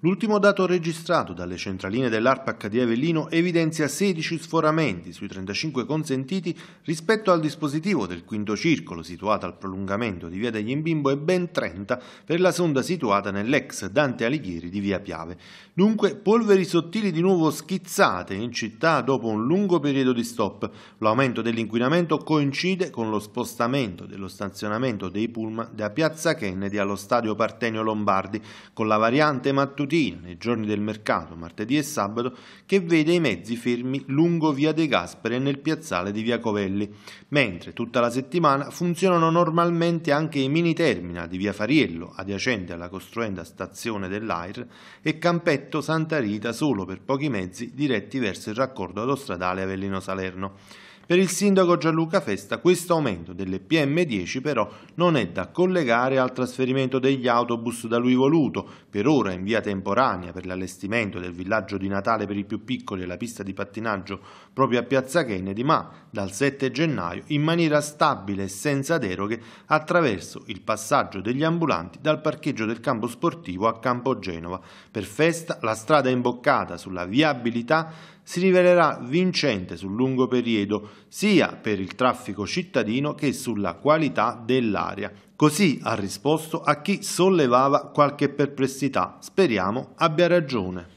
L'ultimo dato registrato dalle centraline dell'ARPAC di Avellino evidenzia 16 sforamenti sui 35 consentiti rispetto al dispositivo del quinto circolo situato al prolungamento di via degli Imbimbo e ben 30 per la sonda situata nell'ex Dante Alighieri di via Piave. Dunque polveri sottili di nuovo schizzate in città dopo un lungo periodo di stop. L'aumento dell'inquinamento coincide con lo spostamento dello stazionamento dei pullman da piazza Kennedy allo stadio Partenio Lombardi con la variante mattutina mattutino, nei giorni del mercato, martedì e sabato, che vede i mezzi fermi lungo via De Gasperi e nel piazzale di via Covelli, mentre tutta la settimana funzionano normalmente anche i mini terminal di via Fariello, adiacente alla costruenda stazione dell'AIR, e Campetto Santa Rita solo per pochi mezzi diretti verso il raccordo autostradale Avellino-Salerno. Per il sindaco Gianluca Festa questo aumento delle PM10 però non è da collegare al trasferimento degli autobus da lui voluto, per ora in via temporanea per l'allestimento del villaggio di Natale per i più piccoli e la pista di pattinaggio proprio a Piazza Kennedy, ma dal 7 gennaio in maniera stabile e senza deroghe attraverso il passaggio degli ambulanti dal parcheggio del campo sportivo a Campo Genova. Per Festa la strada imboccata sulla viabilità si rivelerà vincente sul lungo periodo sia per il traffico cittadino che sulla qualità dell'aria. Così ha risposto a chi sollevava qualche perplessità. Speriamo abbia ragione.